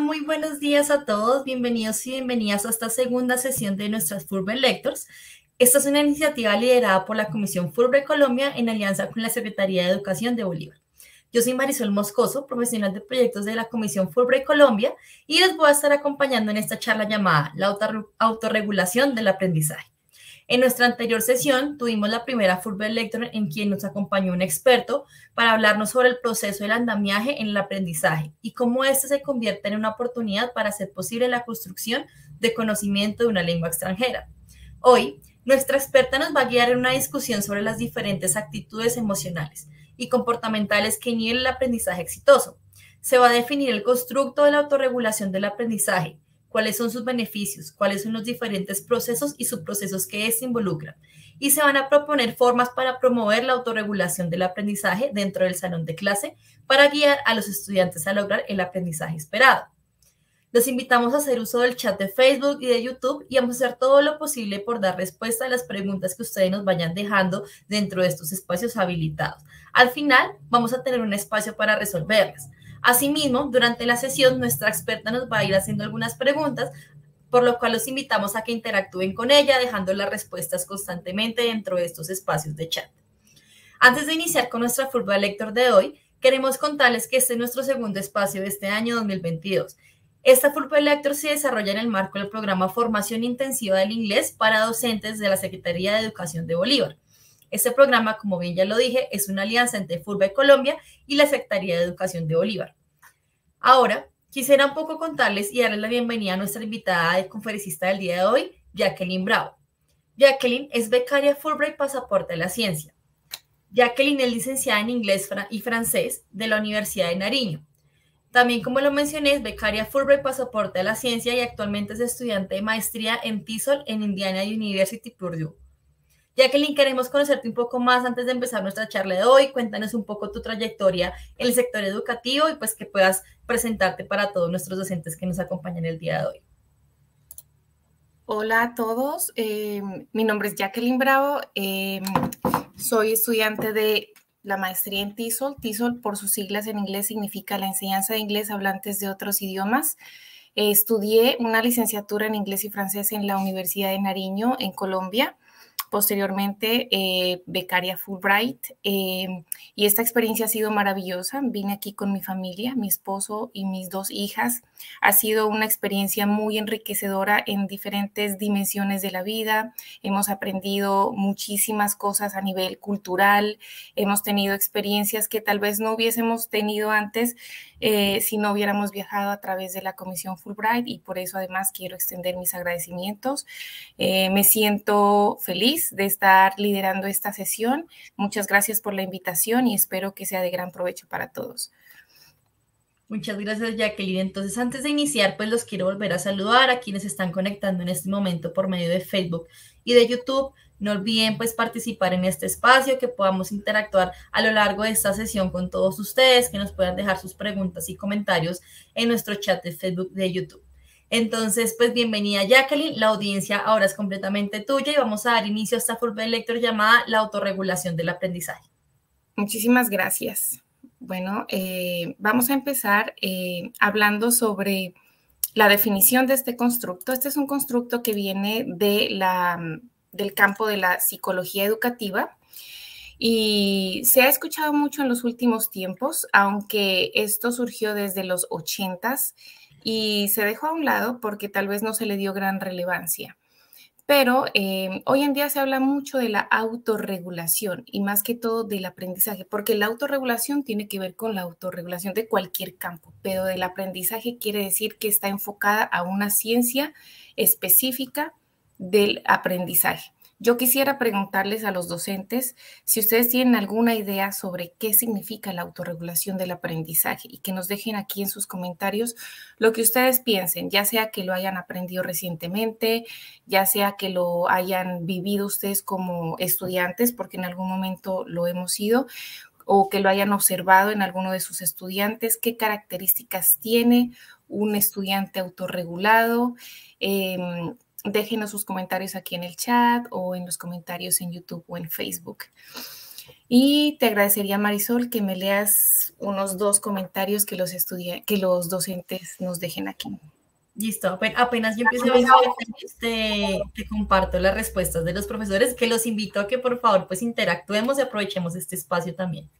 muy buenos días a todos. Bienvenidos y bienvenidas a esta segunda sesión de nuestras Furbe Lectors. Esta es una iniciativa liderada por la Comisión Furbe Colombia en alianza con la Secretaría de Educación de Bolívar. Yo soy Marisol Moscoso, profesional de proyectos de la Comisión Furbre Colombia, y les voy a estar acompañando en esta charla llamada La autorregulación del aprendizaje. En nuestra anterior sesión tuvimos la primera Furbe Electron en quien nos acompañó un experto para hablarnos sobre el proceso del andamiaje en el aprendizaje y cómo éste se convierte en una oportunidad para hacer posible la construcción de conocimiento de una lengua extranjera. Hoy, nuestra experta nos va a guiar en una discusión sobre las diferentes actitudes emocionales y comportamentales que inhiben el aprendizaje exitoso. Se va a definir el constructo de la autorregulación del aprendizaje, cuáles son sus beneficios, cuáles son los diferentes procesos y subprocesos que se involucran. Y se van a proponer formas para promover la autorregulación del aprendizaje dentro del salón de clase para guiar a los estudiantes a lograr el aprendizaje esperado. Los invitamos a hacer uso del chat de Facebook y de YouTube y vamos a hacer todo lo posible por dar respuesta a las preguntas que ustedes nos vayan dejando dentro de estos espacios habilitados. Al final, vamos a tener un espacio para resolverlas. Asimismo, durante la sesión, nuestra experta nos va a ir haciendo algunas preguntas, por lo cual los invitamos a que interactúen con ella, dejando las respuestas constantemente dentro de estos espacios de chat. Antes de iniciar con nuestra Fútbol Lector de hoy, queremos contarles que este es nuestro segundo espacio de este año 2022. Esta de Lector se desarrolla en el marco del programa Formación Intensiva del Inglés para Docentes de la Secretaría de Educación de Bolívar. Este programa, como bien ya lo dije, es una alianza entre Fulbright Colombia y la Secretaría de Educación de Bolívar. Ahora, quisiera un poco contarles y darles la bienvenida a nuestra invitada y conferencista del día de hoy, Jacqueline Bravo. Jacqueline es becaria Fulbright Pasaporte de la Ciencia. Jacqueline es licenciada en inglés y francés de la Universidad de Nariño. También, como lo mencioné, es becaria Fulbright Pasaporte de la Ciencia y actualmente es estudiante de maestría en TISOL en Indiana University Purdue. Jacqueline, queremos conocerte un poco más antes de empezar nuestra charla de hoy. Cuéntanos un poco tu trayectoria en el sector educativo y pues que puedas presentarte para todos nuestros docentes que nos acompañan el día de hoy. Hola a todos, em, mi nombre es Jacqueline Bravo, em, soy estudiante de la maestría en TISOL. TISOL por sus siglas en inglés significa la enseñanza de inglés a hablantes de otros idiomas. estudié una licenciatura en inglés y francés en la Universidad de Nariño en Colombia posteriormente eh, becaria Fulbright eh, y esta experiencia ha sido maravillosa. Vine aquí con mi familia, mi esposo y mis dos hijas. Ha sido una experiencia muy enriquecedora en diferentes dimensiones de la vida. Hemos aprendido muchísimas cosas a nivel cultural, hemos tenido experiencias que tal vez no hubiésemos tenido antes eh, si no hubiéramos viajado a través de la Comisión Fulbright y por eso además quiero extender mis agradecimientos. Eh, me siento feliz de estar liderando esta sesión. Muchas gracias por la invitación y espero que sea de gran provecho para todos. Muchas gracias, Jacqueline. Entonces, antes de iniciar, pues los quiero volver a saludar a quienes están conectando en este momento por medio de Facebook y de YouTube. No olviden pues participar en este espacio, que podamos interactuar a lo largo de esta sesión con todos ustedes, que nos puedan dejar sus preguntas y comentarios en nuestro chat de Facebook de YouTube. Entonces, pues bienvenida Jacqueline, la audiencia ahora es completamente tuya y vamos a dar inicio a esta forma de lector llamada la autorregulación del aprendizaje. Muchísimas gracias. Bueno, eh, vamos a empezar eh, hablando sobre la definición de este constructo. Este es un constructo que viene de la del campo de la psicología educativa. Y se ha escuchado mucho en los últimos tiempos, aunque esto surgió desde los ochentas y se dejó a un lado porque tal vez no se le dio gran relevancia. Pero eh, hoy en día se habla mucho de la autorregulación y más que todo del aprendizaje, porque la autorregulación tiene que ver con la autorregulación de cualquier campo, pero del aprendizaje quiere decir que está enfocada a una ciencia específica del aprendizaje. Yo quisiera preguntarles a los docentes si ustedes tienen alguna idea sobre qué significa la autorregulación del aprendizaje y que nos dejen aquí en sus comentarios lo que ustedes piensen, ya sea que lo hayan aprendido recientemente, ya sea que lo hayan vivido ustedes como estudiantes, porque en algún momento lo hemos ido o que lo hayan observado en alguno de sus estudiantes, qué características tiene un estudiante autorregulado. Em, déjenos sus comentarios aquí en el chat o en los comentarios en YouTube o en Facebook. Y te agradecería, Marisol, que me leas unos dos comentarios que los, estudia, que los docentes nos dejen aquí. Listo, apenas, yo empiezo a te, este, te comparto las respuestas de los profesores, que los invito a que por favor pues interactuemos y aprovechemos este espacio también.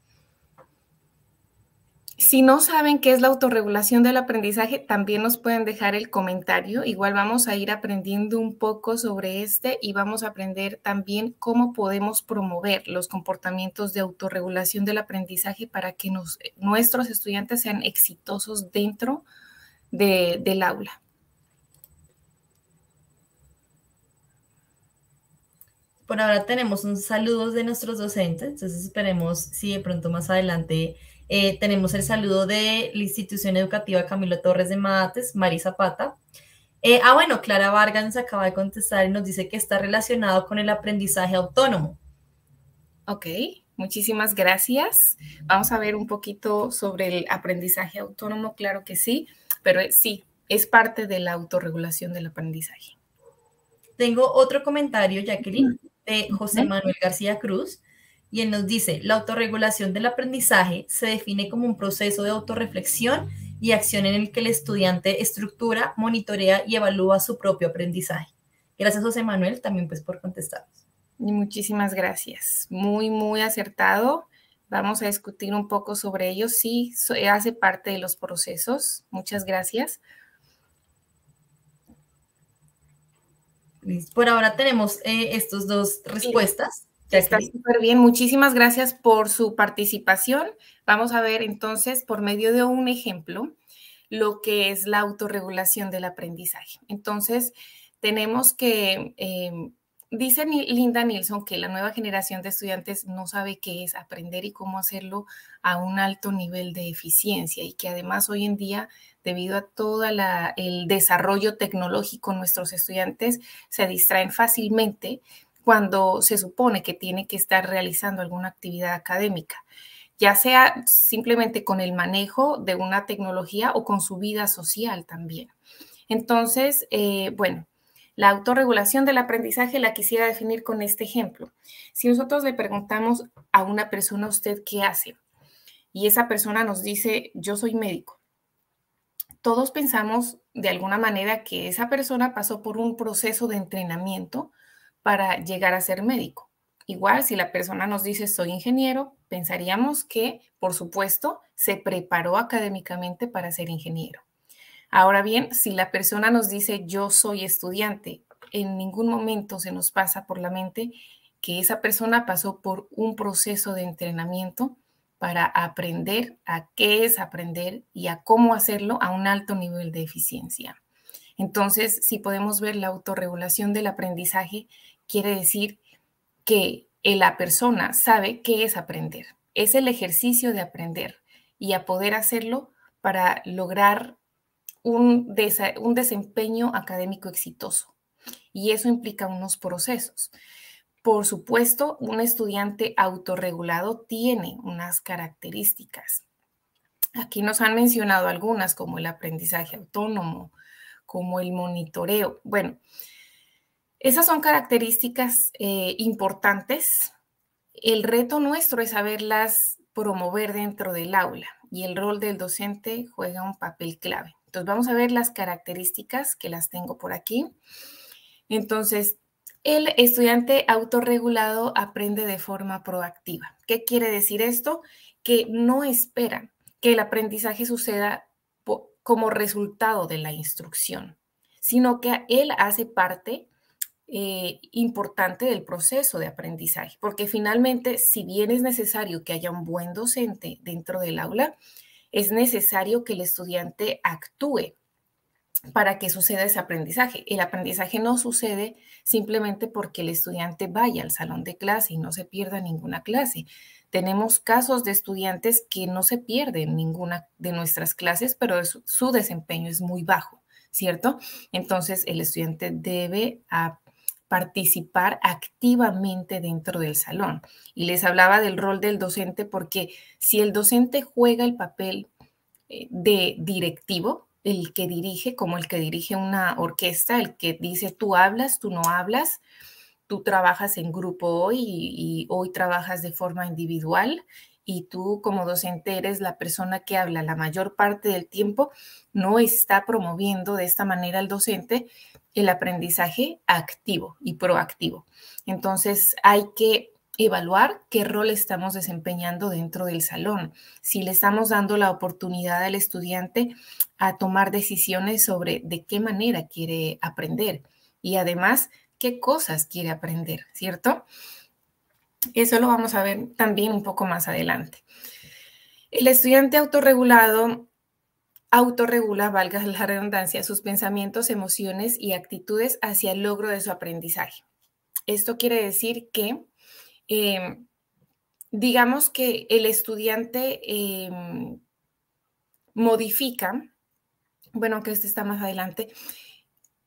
Si no saben qué es la autorregulación del aprendizaje, también nos pueden dejar el comentario. Igual vamos a ir aprendiendo un poco sobre este y vamos a aprender también cómo podemos promover los comportamientos de autorregulación del aprendizaje para que eh, nuestros estudiantes sean exitosos dentro del aula. Por ahora tenemos un saludo de nuestros docentes, entonces esperemos si de pronto más adelante eh, tenemos el saludo de la institución educativa Camilo Torres de Mates, Marisa Pata. Eh, ah, bueno, Clara Vargas nos acaba de contestar y nos dice que está relacionado con el aprendizaje autónomo. Ok, muchísimas gracias. Vamos a ver un poquito sobre el aprendizaje autónomo, claro que sí, pero eh, sí, es parte de la autorregulación del aprendizaje. Tengo otro comentario, Jacqueline, de José Manuel García Cruz. Y él nos dice, la autorregulación del aprendizaje se define como un proceso de autorreflexión y acción en el que el estudiante estructura, monitorea y evalúa su propio aprendizaje. Gracias, José Manuel, también pues por contestarnos. Y muchísimas gracias. Muy, muy acertado. Vamos a discutir un poco sobre ello. Sí, eh, hace parte de los procesos. Muchas gracias. Por ahora tenemos eh, estas dos respuestas. Está súper bien. Muchísimas gracias por su participación. Vamos a ver entonces, por medio de un ejemplo, lo que es la autorregulación del aprendizaje. Entonces, tenemos que, em, dice Linda Nilsson que la nueva generación de estudiantes no sabe qué es aprender y cómo hacerlo a un alto nivel de eficiencia y que además hoy en día, debido a todo el desarrollo tecnológico, nuestros estudiantes se distraen fácilmente cuando se supone que tiene que estar realizando alguna actividad académica, ya sea simplemente con el manejo de una tecnología o con su vida social también. Entonces, eh, bueno, la autorregulación del aprendizaje la quisiera definir con este ejemplo. Si nosotros le preguntamos a una persona, ¿usted qué hace? Y esa persona nos dice, yo soy médico. Todos pensamos de alguna manera que esa persona pasó por un proceso de entrenamiento para llegar a ser médico. Igual, si la persona nos dice soy ingeniero, pensaríamos que, por supuesto, se preparó académicamente para ser ingeniero. Ahora bien, si la persona nos dice yo soy estudiante, en ningún momento se nos pasa por la mente que esa persona pasó por un proceso de entrenamiento para aprender a qué es aprender y a cómo hacerlo a un alto nivel de eficiencia. Entonces, si podemos ver la autorregulación del aprendizaje quiere decir que eh, la persona sabe qué es aprender. Es el ejercicio de aprender y a poder hacerlo para lograr un, un desempeño académico exitoso. Y eso implica unos procesos. Por supuesto, un estudiante autorregulado tiene unas características. Aquí nos han mencionado algunas como el aprendizaje autónomo, como el monitoreo. Bueno, esas son características eh, importantes. El reto nuestro es saberlas promover dentro del aula y el rol del docente juega un papel clave. Entonces vamos a ver las características que las tengo por aquí. Entonces, el estudiante autorregulado aprende de forma proactiva. ¿Qué quiere decir esto? Que no espera que el aprendizaje suceda como resultado de la instrucción, sino que él hace parte eh, importante del proceso de aprendizaje, porque finalmente, si bien es necesario que haya un buen docente dentro del aula, es necesario que el estudiante actúe para que suceda ese aprendizaje. El aprendizaje no sucede simplemente porque el estudiante vaya al salón de clase y no se pierda ninguna clase. Tenemos casos de estudiantes que no se pierden ninguna de nuestras clases, pero su desempeño es muy bajo, ¿cierto? Entonces el estudiante debe a participar activamente dentro del salón. Y les hablaba del rol del docente porque si el docente juega el papel eh, de directivo, el que dirige, como el que dirige una orquesta, el que dice tú hablas, tú no hablas, tú trabajas en grupo hoy y, hoy trabajas de forma individual y tú como docente eres la persona que habla la mayor parte del tiempo, no está promoviendo de esta manera al docente el aprendizaje activo y proactivo. Entonces hay que evaluar qué rol estamos desempeñando dentro del salón, si le estamos dando la oportunidad al estudiante a tomar decisiones sobre de qué manera quiere aprender y además qué cosas quiere aprender, ¿cierto? Eso lo vamos a ver también un poco más adelante. El estudiante autorregulado autorregula, valga la redundancia, sus pensamientos, emociones y actitudes hacia el logro de su aprendizaje. Esto quiere decir que, em, digamos que el estudiante em, modifica, bueno, que esto está más adelante,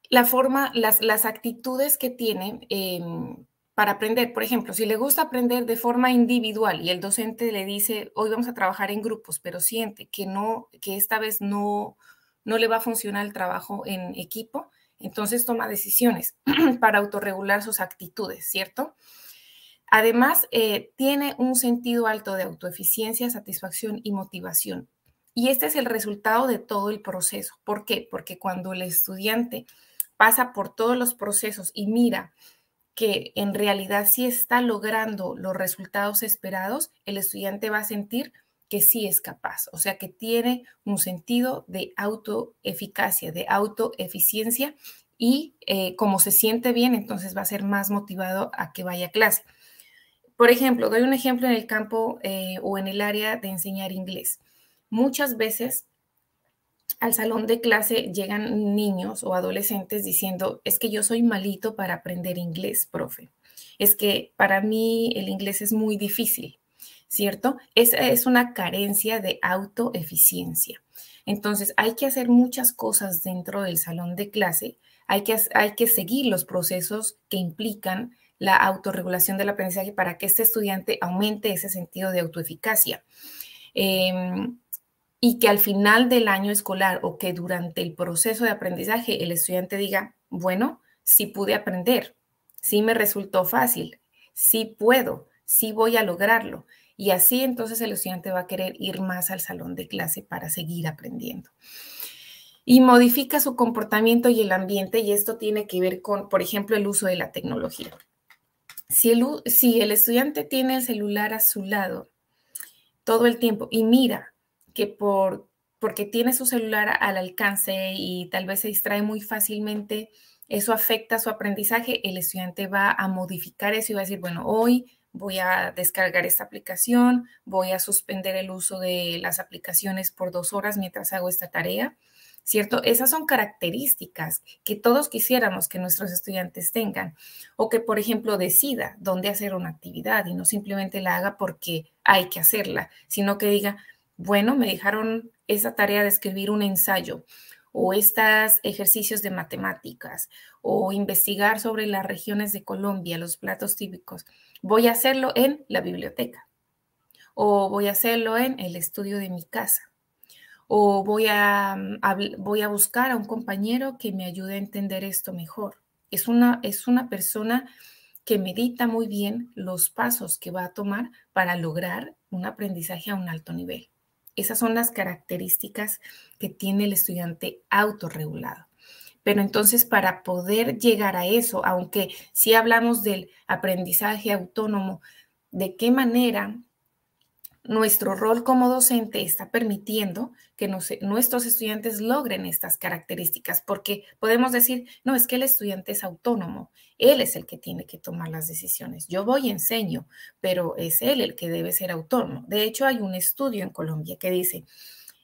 la forma, las, actitudes que tiene em, para aprender. Por ejemplo, si le gusta aprender de forma individual y el docente le dice, hoy vamos a trabajar en grupos, pero siente que no, que esta vez no, no le va a funcionar el trabajo en equipo, entonces toma decisiones para autorregular sus actitudes, ¿cierto? Además, eh, tiene un sentido alto de autoeficiencia, satisfacción y motivación. Y este es el resultado de todo el proceso. ¿Por qué? Porque cuando el estudiante pasa por todos los procesos y mira que en realidad si está logrando los resultados esperados, el estudiante va a sentir que sí es capaz, o sea que tiene un sentido de autoeficacia, de autoeficiencia y eh, como se siente bien, entonces va a ser más motivado a que vaya a clase. Por ejemplo, doy un ejemplo en el campo eh, o en el área de enseñar inglés. Muchas veces al salón de clase llegan niños o adolescentes diciendo, es que yo soy malito para aprender inglés, profe. Es que para mí el inglés es muy difícil, ¿cierto? Esa es una carencia de autoeficiencia. Entonces, hay que hacer muchas cosas dentro del salón de clase, hay que, hay que seguir los procesos que implican la autorregulación del aprendizaje para que este estudiante aumente ese sentido de autoeficacia. Em, y que al final del año escolar o que durante el proceso de aprendizaje el estudiante diga, bueno, sí pude aprender, sí me resultó fácil, sí puedo, sí voy a lograrlo. Y así entonces el estudiante va a querer ir más al salón de clase para seguir aprendiendo. Y modifica su comportamiento y el ambiente y esto tiene que ver con, por ejemplo, el uso de la tecnología. Si el, si el estudiante tiene el celular a su lado todo el tiempo y mira que por, porque tiene su celular al alcance y tal vez se distrae muy fácilmente, eso afecta su aprendizaje, el estudiante va a modificar eso y va a decir, bueno, hoy voy a descargar esta aplicación, voy a suspender el uso de las aplicaciones por dos horas mientras hago esta tarea, ¿cierto? Esas son características que todos quisiéramos que nuestros estudiantes tengan o que, por ejemplo, decida dónde hacer una actividad y no simplemente la haga porque hay que hacerla, sino que diga, bueno, me dejaron esa tarea de escribir un ensayo o estos ejercicios de matemáticas o investigar sobre las regiones de Colombia, los platos típicos. Voy a hacerlo en la biblioteca o voy a hacerlo en el estudio de mi casa o voy a, mm, voy a buscar a un compañero que me ayude a entender esto mejor. Es una, es una persona que medita muy bien los pasos que va a tomar para lograr un aprendizaje a un alto nivel. Esas son las características que tiene el estudiante autorregulado. Pero entonces para poder llegar a eso, aunque si hablamos del aprendizaje autónomo, ¿de qué manera nuestro rol como docente está permitiendo que nuestros estudiantes logren estas características, porque podemos decir, no, es que el estudiante es autónomo, él es el que tiene que tomar las decisiones. Yo voy y enseño, pero es él el que debe ser autónomo. De hecho, hay un estudio en Colombia que dice,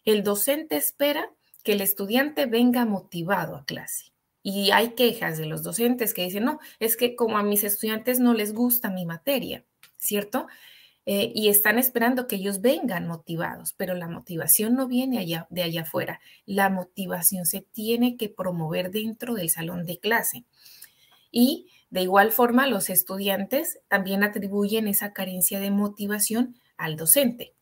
el docente espera que el estudiante venga motivado a clase. Y hay quejas de los docentes que dicen, no, es que como a mis estudiantes no les gusta mi materia, ¿cierto? Eh, y están esperando que ellos vengan motivados, pero la motivación no viene allá, de allá afuera. La motivación se tiene que promover dentro del salón de clase. Y de igual forma, los estudiantes también atribuyen esa carencia de motivación al docente.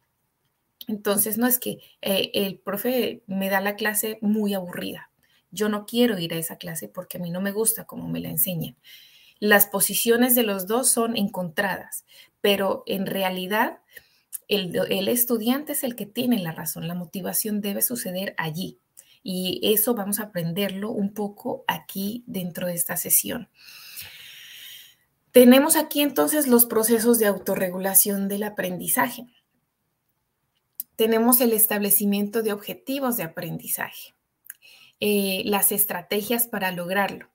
Entonces, no es que eh, el profe me da la clase muy aburrida. Yo no quiero ir a esa clase porque a mí no me gusta cómo me la enseñan las posiciones de los dos son encontradas, pero en realidad el, estudiante es el que tiene la razón, la motivación debe suceder allí. Y eso vamos a aprenderlo un poco aquí dentro de esta sesión. Tenemos aquí entonces los procesos de autorregulación del aprendizaje. Tenemos el establecimiento de objetivos de aprendizaje, eh, las estrategias para lograrlo,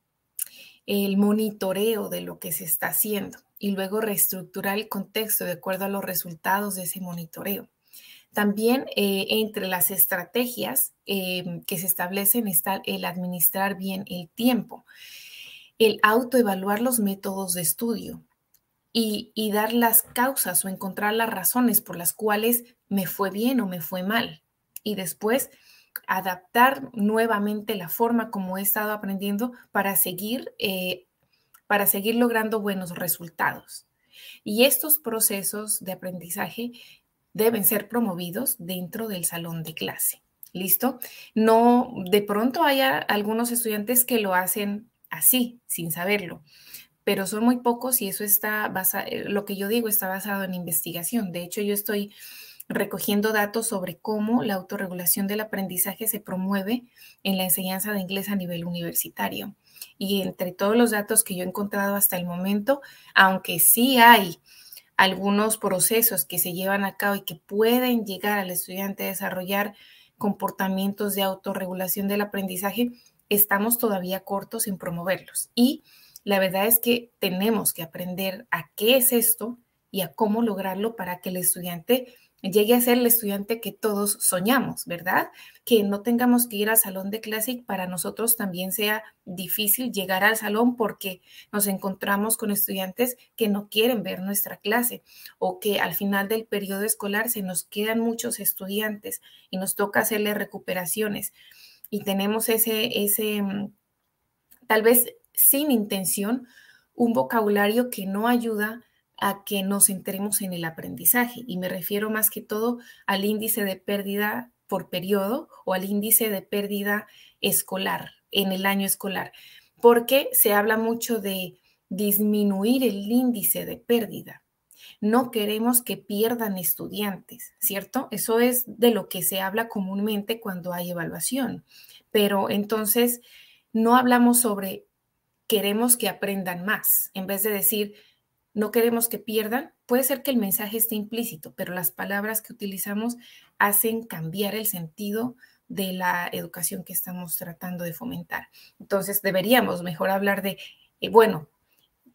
el monitoreo de lo que se está haciendo, y luego reestructurar el contexto de acuerdo a los resultados de ese monitoreo. También eh, entre las estrategias eh, que se establecen está el administrar bien el tiempo, el autoevaluar los métodos de estudio y, dar las causas o encontrar las razones por las cuales me fue bien o me fue mal. Y después adaptar nuevamente la forma como he estado aprendiendo para seguir eh, para seguir logrando buenos resultados. Y estos procesos de aprendizaje deben ser promovidos dentro del salón de clase. ¿Listo? No, de pronto haya algunos estudiantes que lo hacen así, sin saberlo, pero son muy pocos y eso está basado, eh, lo que yo digo está basado en investigación. De hecho, yo estoy recogiendo datos sobre cómo la autorregulación del aprendizaje se promueve en la enseñanza de inglés a nivel universitario. Y entre todos los datos que yo he encontrado hasta el momento, aunque sí hay algunos procesos que se llevan a cabo y que pueden llegar al estudiante a desarrollar comportamientos de autorregulación del aprendizaje, estamos todavía cortos en promoverlos. Y la verdad es que tenemos que aprender a qué es esto y a cómo lograrlo para que el estudiante llegue a ser el estudiante que todos soñamos, ¿verdad? Que no tengamos que ir al salón de clase y para nosotros también sea difícil llegar al salón porque nos encontramos con estudiantes que no quieren ver nuestra clase o que al final del periodo escolar se nos quedan muchos estudiantes y nos toca hacerle recuperaciones y tenemos ese, ese mm, tal vez sin intención, un vocabulario que no ayuda a que nos centremos en el aprendizaje y me refiero más que todo al índice de pérdida por periodo o al índice de pérdida escolar en el año escolar, porque se habla mucho de disminuir el índice de pérdida. No queremos que pierdan estudiantes, ¿cierto? Eso es de lo que se habla comúnmente cuando hay evaluación, pero entonces no hablamos sobre queremos que aprendan más, en vez de decir no queremos que pierdan, puede ser que el mensaje esté implícito, pero las palabras que utilizamos hacen cambiar el sentido de la educación que estamos tratando de fomentar. Entonces, deberíamos mejor hablar de, eh, bueno,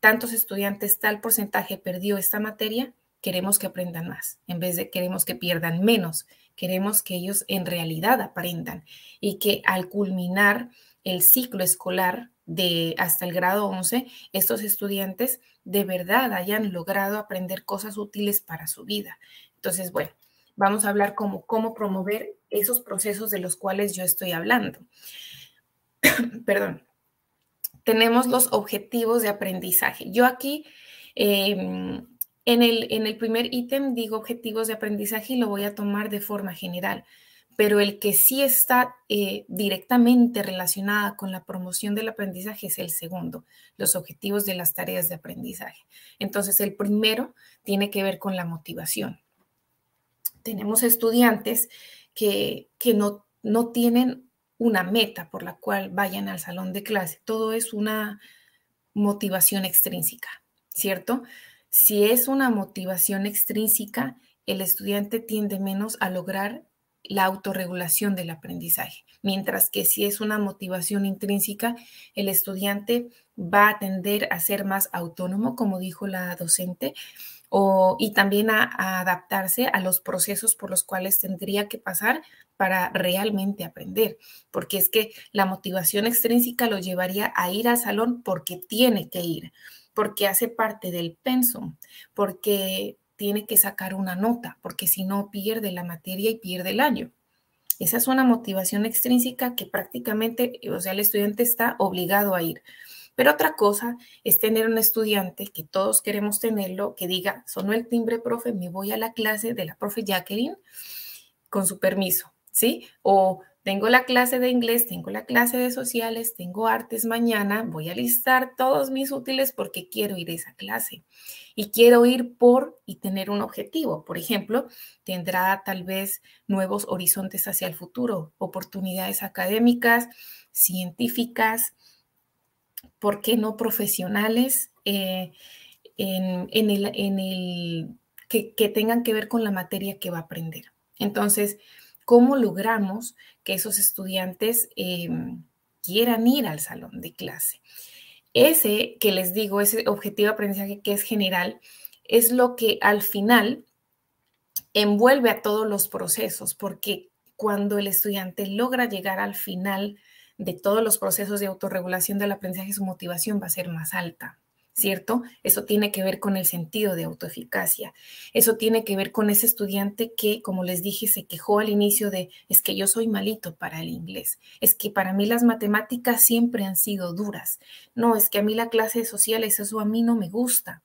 tantos estudiantes, tal porcentaje perdió esta materia, queremos que aprendan más, en vez de queremos que pierdan menos, queremos que ellos en realidad aprendan y que al culminar el ciclo escolar de hasta el grado 11, estos estudiantes de verdad hayan logrado aprender cosas útiles para su vida. Entonces, bueno, vamos a hablar como cómo promover esos procesos de los cuales yo estoy hablando. Perdón. Tenemos los objetivos de aprendizaje. Yo aquí em, en, el, en el primer ítem digo objetivos de aprendizaje y lo voy a tomar de forma general pero el que sí está eh, directamente relacionada con la promoción del aprendizaje es el segundo, los objetivos de las tareas de aprendizaje. Entonces, el primero tiene que ver con la motivación. Tenemos estudiantes que, no, no tienen una meta por la cual vayan al salón de clase. Todo es una motivación extrínseca, ¿cierto? Si es una motivación extrínseca, el estudiante tiende menos a lograr la autorregulación del aprendizaje. Mientras que si es una motivación intrínseca, el estudiante va a tender a ser más autónomo, como dijo la docente, o, y también a, a adaptarse a los procesos por los cuales tendría que pasar para realmente aprender, porque es que la motivación extrínseca lo llevaría a ir al salón porque tiene que ir, porque hace parte del pensum, porque tiene que sacar una nota, porque si no pierde la materia y pierde el año. Esa es una motivación extrínseca que prácticamente, o sea, el estudiante está obligado a ir. Pero otra cosa es tener un estudiante que todos queremos tenerlo, que diga, sonó el timbre, profe, me voy a la clase de la profe Jacqueline con su permiso, ¿sí? O tengo la clase de inglés, tengo la clase de sociales, tengo artes mañana. Voy a listar todos mis útiles porque quiero ir a esa clase y quiero ir por y tener un objetivo. Por ejemplo, tendrá tal vez nuevos horizontes hacia el futuro, oportunidades académicas, científicas, ¿por qué no profesionales? Eh, en, el, que, que tengan que ver con la materia que va a aprender. Entonces, cómo logramos que esos estudiantes em, quieran ir al salón de clase. Ese que les digo, ese objetivo de aprendizaje que es general, es lo que al final envuelve a todos los procesos, porque cuando el estudiante logra llegar al final de todos los procesos de autorregulación del aprendizaje, su motivación va a ser más alta. ¿cierto? Eso tiene que ver con el sentido de autoeficacia. Eso tiene que ver con ese estudiante que, como les dije, se quejó al inicio de, es que yo soy malito para el inglés, es que para mí las matemáticas siempre han sido duras, no, es que a mí la clase de sociales, eso a mí no me gusta,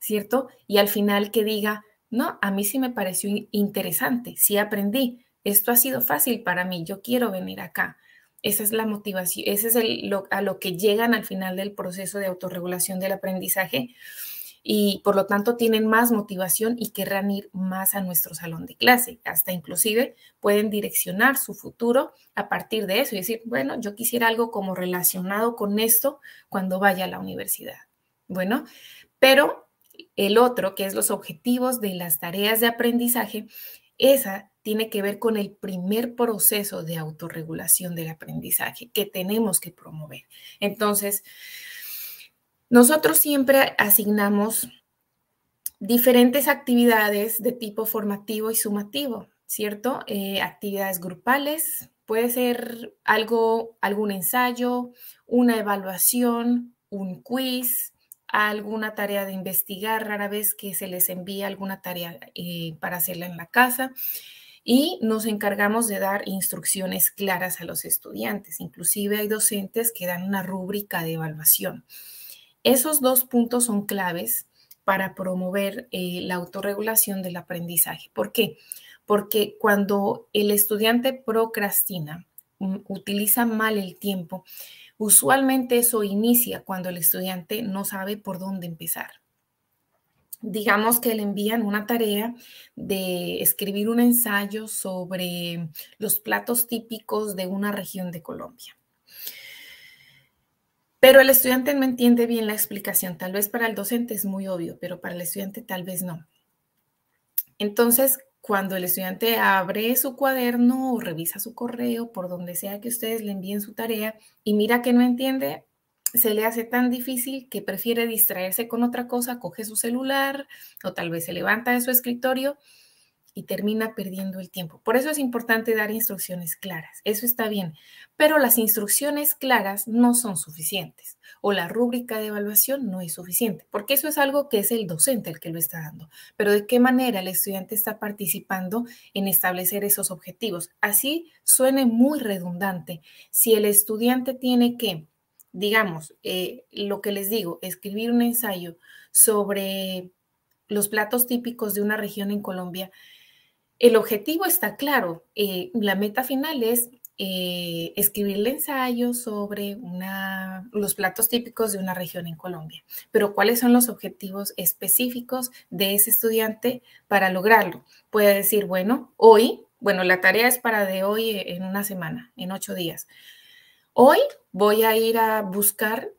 ¿cierto? Y al final que diga, no, a mí sí me pareció interesante, sí aprendí, esto ha sido fácil para mí, yo quiero venir acá. Esa es la motivación, ese es el, a lo que llegan al final del proceso de autorregulación del aprendizaje y por lo tanto tienen más motivación y querrán ir más a nuestro salón de clase. Hasta inclusive pueden direccionar su futuro a partir de eso y decir, bueno, yo quisiera algo como relacionado con esto cuando vaya a la universidad. Bueno, pero el otro, que es los objetivos de las tareas de aprendizaje, esa tiene que ver con el primer proceso de autorregulación del aprendizaje que tenemos que promover. Entonces, nosotros siempre asignamos diferentes actividades de tipo formativo y sumativo, ¿cierto? Eh, actividades grupales, puede ser algo, algún ensayo, una evaluación, un quiz, alguna tarea de investigar, rara vez que se les envía alguna tarea eh, para hacerla en la casa y nos encargamos de dar instrucciones claras a los estudiantes. Inclusive hay docentes que dan una rúbrica de evaluación. Esos dos puntos son claves para promover eh, la autorregulación del aprendizaje. ¿Por qué? Porque cuando el estudiante procrastina, mm, utiliza mal el tiempo, usualmente eso inicia cuando el estudiante no sabe por dónde empezar digamos que le envían una tarea de escribir un ensayo sobre los platos típicos de una región de Colombia. Pero el estudiante no entiende bien la explicación. Tal vez para el docente es muy obvio, pero para el estudiante tal vez no. Entonces, cuando el estudiante abre su cuaderno o revisa su correo, por donde sea que ustedes le envíen su tarea y mira que no entiende, se le hace tan difícil que prefiere distraerse con otra cosa, coge su celular o tal vez se levanta de su escritorio y termina perdiendo el tiempo. Por eso es importante dar instrucciones claras, eso está bien, pero las instrucciones claras no son suficientes o la rúbrica de evaluación no es suficiente, porque eso es algo que es el docente el que lo está dando, pero de qué manera el estudiante está participando en establecer esos objetivos. Así suene muy redundante, si el estudiante tiene que digamos, eh, lo que les digo, escribir un ensayo sobre los platos típicos de una región en Colombia, el objetivo está claro. Eh, la meta final es eh, escribir el ensayo sobre una, los platos típicos de una región en Colombia. Pero ¿cuáles son los objetivos específicos de ese estudiante para lograrlo? Puede decir, bueno, hoy, bueno, la tarea es para de hoy en una semana, en ocho días. Hoy voy a ir a buscar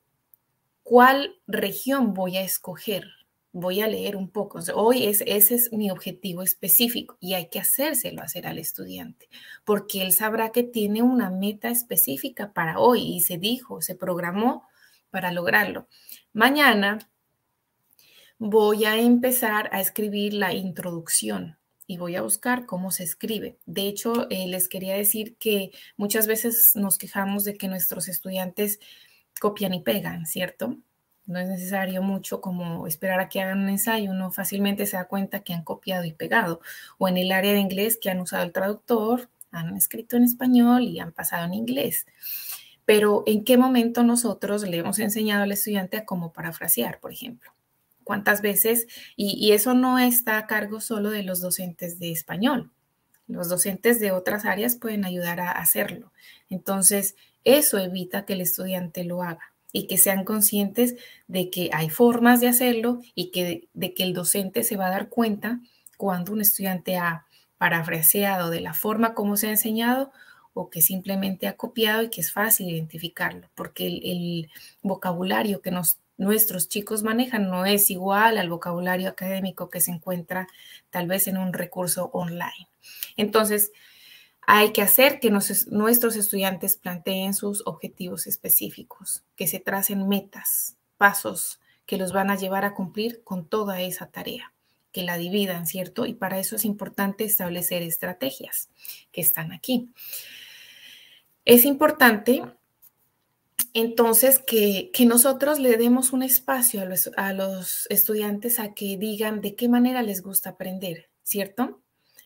cuál región voy a escoger. Voy a leer un poco. Hoy ese es mi objetivo específico y hay que hacérselo hacer al estudiante, porque él sabrá que tiene una meta específica para hoy y se dijo, se programó para lograrlo. Mañana voy a empezar a escribir la introducción y voy a buscar cómo se escribe. De hecho, eh, les quería decir que muchas veces nos quejamos de que nuestros estudiantes copian y pegan, ¿cierto? No es necesario mucho como esperar a que hagan un ensayo, uno fácilmente se da cuenta que han copiado y pegado, o en el área de inglés que han usado el traductor, han escrito en español y han pasado en inglés. Pero ¿en qué momento nosotros le hemos enseñado al estudiante a cómo parafrasear, por ejemplo? cuántas veces, y, eso no está a cargo solo de los docentes de español. Los docentes de otras áreas pueden ayudar a hacerlo. Entonces, eso evita que el estudiante lo haga y que sean conscientes de que hay formas de hacerlo y que, de que el docente se va a dar cuenta cuando un estudiante ha parafraseado de la forma como se ha enseñado o que simplemente ha copiado y que es fácil identificarlo, porque el vocabulario que nos nuestros chicos manejan no es igual al vocabulario académico que se encuentra tal vez en un recurso online. Entonces, hay que hacer que nuestros estudiantes planteen sus objetivos específicos, que se tracen metas, pasos que los van a llevar a cumplir con toda esa tarea, que la dividan, ¿cierto? Y para eso es importante establecer estrategias que están aquí. Es importante entonces, que, nosotros le demos un espacio a los, estudiantes a que digan de qué manera les gusta aprender, ¿cierto?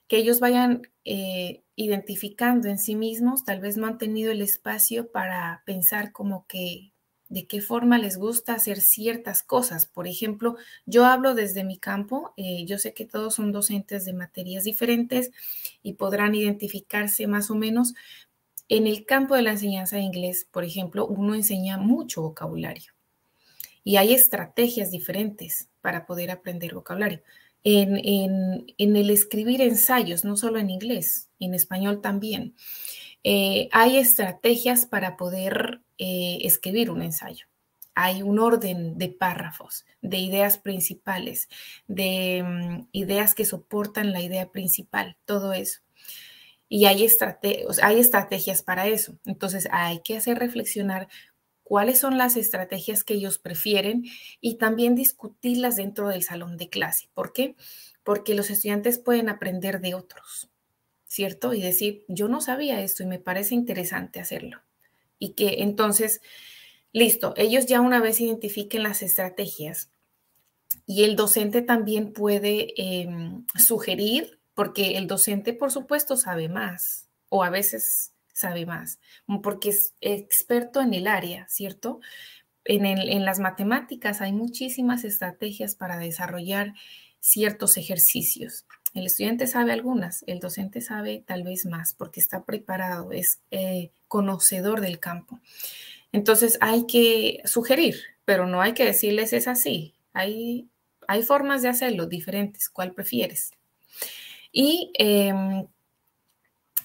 Que ellos vayan eh, identificando en sí mismos, tal vez no han tenido el espacio para pensar como que de qué forma les gusta hacer ciertas cosas. Por ejemplo, yo hablo desde mi campo, eh, yo sé que todos son docentes de materias diferentes y podrán identificarse más o menos, en el campo de la enseñanza de inglés, por ejemplo, uno enseña mucho vocabulario y hay estrategias diferentes para poder aprender vocabulario. En, el escribir ensayos, no solo en inglés, en español también, eh, hay estrategias para poder eh, escribir un ensayo. Hay un orden de párrafos, de ideas principales, de mm, ideas que soportan la idea principal, todo eso. Y hay, hay estrategias para eso. Entonces hay que hacer reflexionar cuáles son las estrategias que ellos prefieren y también discutirlas dentro del salón de clase. ¿Por qué? Porque los estudiantes pueden aprender de otros, ¿cierto? Y decir, yo no sabía esto y me parece interesante hacerlo. Y que entonces, listo, ellos ya una vez identifiquen las estrategias y el docente también puede em, sugerir porque el docente, por supuesto, sabe más o a veces sabe más, mm, porque es experto en el área, ¿cierto? En, las matemáticas hay muchísimas estrategias para desarrollar ciertos ejercicios. El estudiante sabe algunas, el docente sabe tal vez más porque está preparado, es eh, conocedor del campo. Entonces hay que sugerir, pero no hay que decirles es así. Hay, hay formas de hacerlo diferentes, ¿cuál prefieres? y em,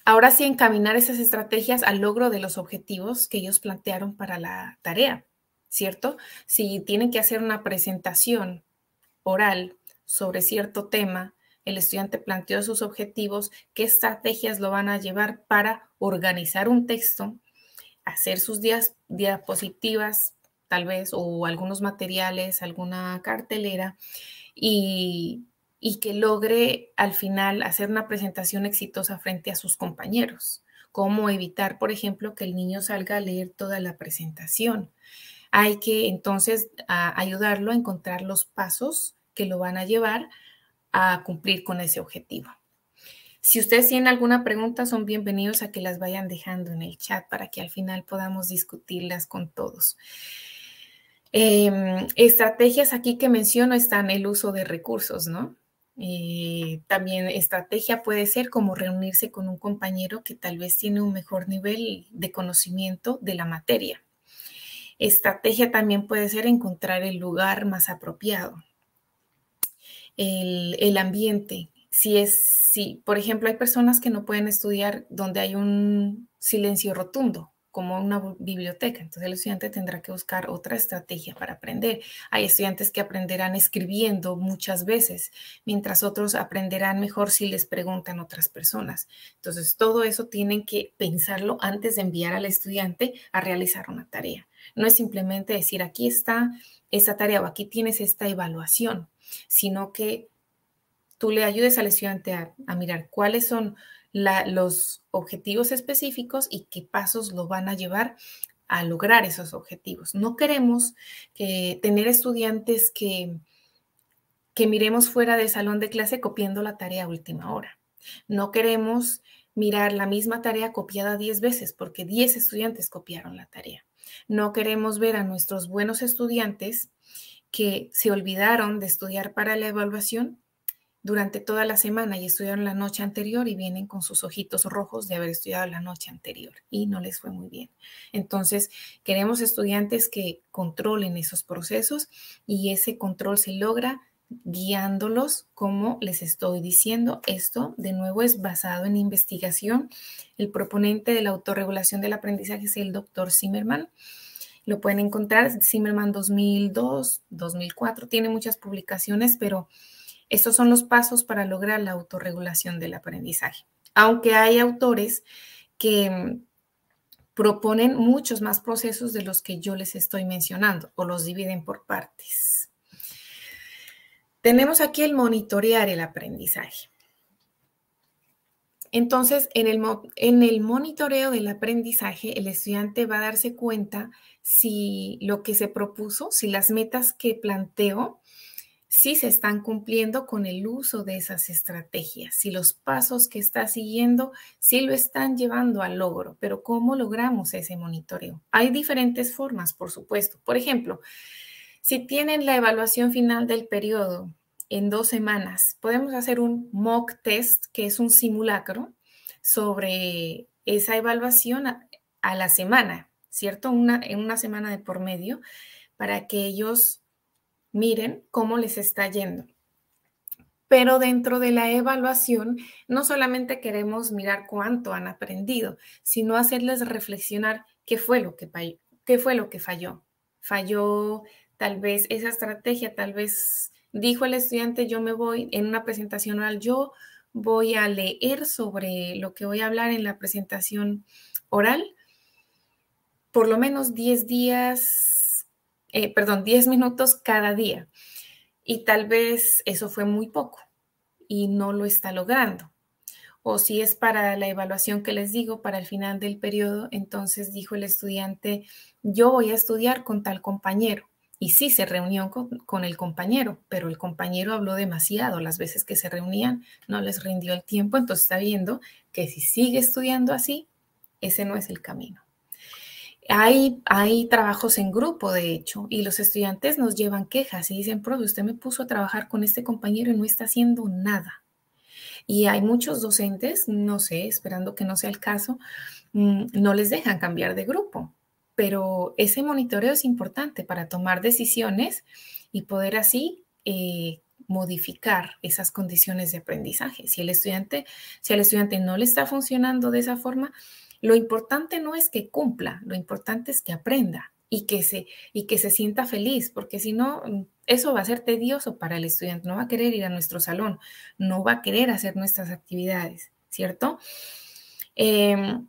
ahora sí encaminar esas estrategias al logro de los objetivos que ellos plantearon para la tarea, ¿cierto? Si tienen que hacer una presentación oral sobre cierto tema, el estudiante planteó sus objetivos, qué estrategias lo van a llevar para organizar un texto, hacer sus diapositivas, tal vez, o algunos materiales, alguna cartelera, y y que logre al final hacer una presentación exitosa frente a sus compañeros. Cómo evitar, por ejemplo, que el niño salga a leer toda la presentación. Hay que entonces ayudarlo a encontrar los pasos que lo van a llevar a cumplir con ese objetivo. Si ustedes tienen alguna pregunta, son bienvenidos a que las vayan dejando en el chat para que al final podamos discutirlas con todos. Em, estrategias aquí que menciono están el uso de recursos, ¿no? Eh, también estrategia puede ser como reunirse con un compañero que tal vez tiene un mejor nivel de conocimiento de la materia. Estrategia también puede ser encontrar el lugar más apropiado, el, el ambiente. Si es, si, por ejemplo, hay personas que no pueden estudiar donde hay un silencio rotundo, como una biblioteca. Entonces el estudiante tendrá que buscar otra estrategia para aprender. Hay estudiantes que aprenderán escribiendo muchas veces, mientras otros aprenderán mejor si les preguntan otras personas. Entonces todo eso tienen que pensarlo antes de enviar al estudiante a realizar una tarea. No es simplemente decir aquí está esa tarea o aquí tienes esta evaluación, sino que tú le ayudes al estudiante a, a mirar cuáles son los objetivos específicos y qué pasos lo van a llevar a lograr esos objetivos. No queremos tener estudiantes que, que miremos fuera del salón de clase copiando la tarea a última hora. No queremos mirar la misma tarea copiada 10 veces porque 10 estudiantes copiaron la tarea. No queremos ver a nuestros buenos estudiantes que se olvidaron de estudiar para la evaluación durante toda la semana y estudiaron la noche anterior y vienen con sus ojitos rojos de haber estudiado la noche anterior y no les fue muy bien. Entonces, queremos estudiantes que controlen esos procesos y ese control se logra guiándolos como les estoy diciendo. Esto, de nuevo, es basado en investigación. El proponente de la autorregulación del aprendizaje es el doctor Zimmerman. Lo pueden encontrar, Zimmerman 2002, 2004, tiene muchas publicaciones, pero estos son los pasos para lograr la autorregulación del aprendizaje. Aunque hay autores que mm, proponen muchos más procesos de los que yo les estoy mencionando o los dividen por partes. Tenemos aquí el monitorear el aprendizaje. Entonces, en el, monitoreo del aprendizaje, el estudiante va a darse cuenta si lo que se propuso, si las metas que planteó si se están cumpliendo con el uso de esas estrategias, si los pasos que está siguiendo, si lo están llevando al logro, pero ¿cómo logramos ese monitoreo? Hay diferentes formas, por supuesto. Por ejemplo, si tienen la evaluación final del periodo en dos semanas, podemos hacer un mock test, que es un simulacro sobre esa evaluación a, la semana, ¿cierto? Una, en una semana de por medio, para que ellos miren cómo les está yendo. Pero dentro de la evaluación, no solamente queremos mirar cuánto han aprendido, sino hacerles reflexionar qué fue lo que, fue lo que falló. Falló tal vez esa estrategia, tal vez dijo el estudiante, yo me voy en una presentación oral, yo voy a leer sobre lo que voy a hablar en la presentación oral por lo menos 10 días eh, perdón, 10 minutos cada día. Y tal vez eso fue muy poco y no lo está logrando. O si es para la evaluación que les digo, para el final del periodo, entonces dijo el estudiante, yo voy a estudiar con tal compañero. Y sí, se reunió con, el compañero, pero el compañero habló demasiado. Las veces que se reunían no les rindió el tiempo, entonces está viendo que si sigue estudiando así, ese no es el camino. Hay, trabajos en grupo, de hecho, y los estudiantes nos llevan quejas y dicen, profe, usted me puso a trabajar con este compañero y no está haciendo nada. Y hay muchos docentes, no sé, esperando que no sea el caso, mm, no les dejan cambiar de grupo, pero ese monitoreo es importante para tomar decisiones y poder así eh, modificar esas condiciones de aprendizaje. Si el estudiante, si al estudiante no le está funcionando de esa forma, lo importante no es que cumpla, lo importante es que aprenda y que se, y que se sienta feliz, porque si no, mm, eso va a ser tedioso para el estudiante, no va a querer ir a nuestro salón, no va a querer hacer nuestras actividades, ¿cierto? Em,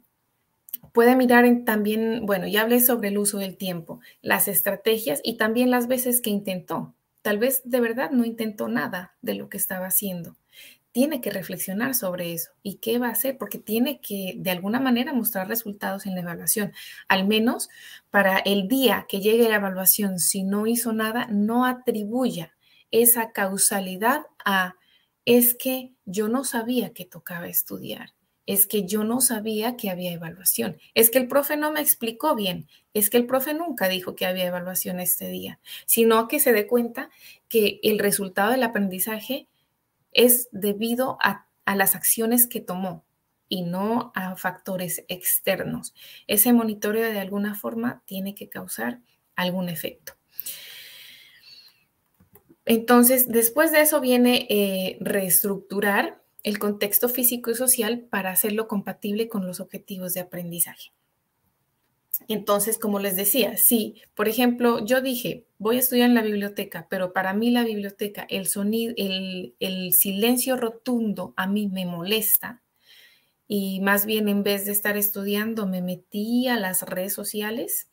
puede mirar también, bueno, ya hablé sobre el uso del tiempo, las estrategias y también las veces que intentó. Tal vez de verdad no intentó nada de lo que estaba haciendo tiene que reflexionar sobre eso y qué va a hacer, porque tiene que de alguna manera mostrar resultados en la evaluación. Al menos para el día que llegue la evaluación, si no hizo nada, no atribuya esa causalidad a es que yo no sabía que tocaba estudiar, es que yo no sabía que había evaluación, es que el profe no me explicó bien, es que el profe nunca dijo que había evaluación este día, sino que se dé cuenta que el resultado del aprendizaje es debido a, las acciones que tomó y no a factores externos. Ese monitoreo de alguna forma tiene que causar algún efecto. Entonces, después de eso viene eh, reestructurar el contexto físico y social para hacerlo compatible con los objetivos de aprendizaje. Entonces, como les decía, si, por ejemplo, yo dije, voy a estudiar en la biblioteca, pero para mí la biblioteca, el sonido, el, el silencio rotundo a mí me molesta. Y más bien en vez de estar estudiando, me metí a las redes sociales.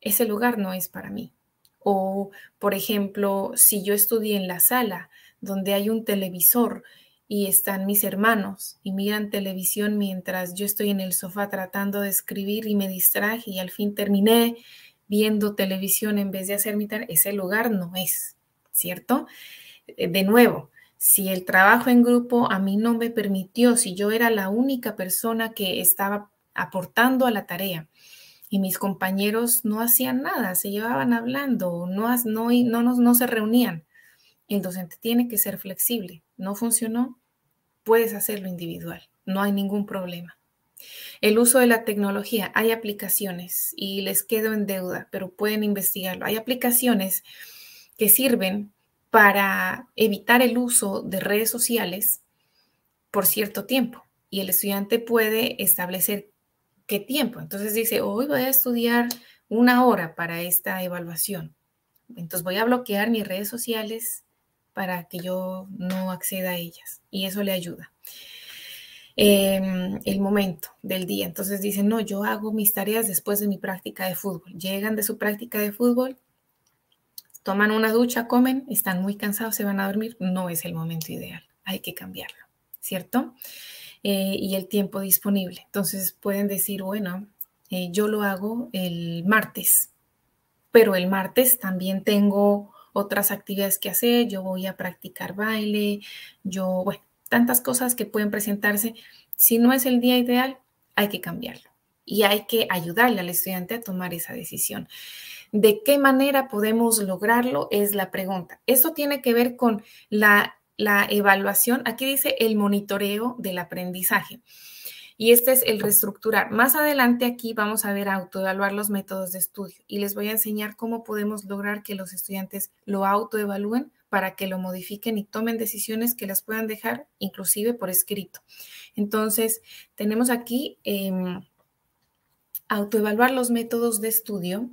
Ese lugar no es para mí. O, por ejemplo, si yo estudié en la sala donde hay un televisor y están mis hermanos y miran televisión mientras yo estoy en el sofá tratando de escribir y me distraje y al fin terminé viendo televisión en vez de hacer mi tarea. Ese lugar no es, ¿cierto? Eh, de nuevo, si el trabajo en grupo a mí no me permitió, si yo era la única persona que estaba aportando a la tarea y mis compañeros no hacían nada, se llevaban hablando, no, no, no, no, se reunían, el docente tiene que ser flexible. No funcionó, puedes hacerlo individual. No hay ningún problema. El uso de la tecnología, hay aplicaciones y les quedo en deuda, pero pueden investigarlo. Hay aplicaciones que sirven para evitar el uso de redes sociales por cierto tiempo y el estudiante puede establecer qué tiempo. Entonces dice, hoy voy a estudiar una hora para esta evaluación. Entonces voy a bloquear mis redes sociales para que yo no acceda a ellas. Y eso le ayuda. Em, el momento del día. Entonces dicen, no, yo hago mis tareas después de mi práctica de fútbol. Llegan de su práctica de fútbol, toman una ducha, comen, están muy cansados, se van a dormir. No es el momento ideal. Hay que cambiarlo, ¿cierto? Eh, y el tiempo disponible. Entonces pueden decir, bueno, eh, yo lo hago el martes, pero el martes también tengo otras actividades que hacer, yo voy a practicar baile, yo, bueno, tantas cosas que pueden presentarse. Si no es el día ideal, hay que cambiarlo y hay que ayudarle al estudiante a tomar esa decisión. ¿De qué manera podemos lograrlo? Es la pregunta. Esto tiene que ver con la, la evaluación. Aquí dice el monitoreo del aprendizaje. Y este es el reestructurar. Más adelante aquí vamos a ver autoevaluar los métodos de estudio y les voy a enseñar cómo podemos lograr que los estudiantes lo autoevalúen para que lo modifiquen y tomen decisiones que las puedan dejar inclusive por escrito. Entonces, tenemos aquí em, autoevaluar los métodos de estudio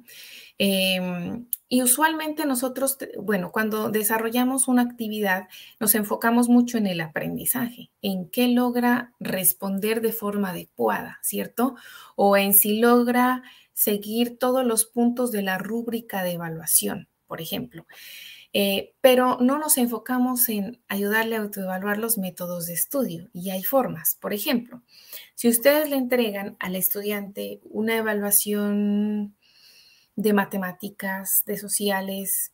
Em, y usualmente nosotros, bueno, cuando desarrollamos una actividad, nos enfocamos mucho en el aprendizaje, en qué logra responder de forma adecuada, ¿cierto? O en si logra seguir todos los puntos de la rúbrica de evaluación, por ejemplo. Eh, pero no nos enfocamos en ayudarle a autoevaluar los métodos de estudio y hay formas. Por ejemplo, si ustedes le entregan al estudiante una evaluación de matemáticas, de sociales,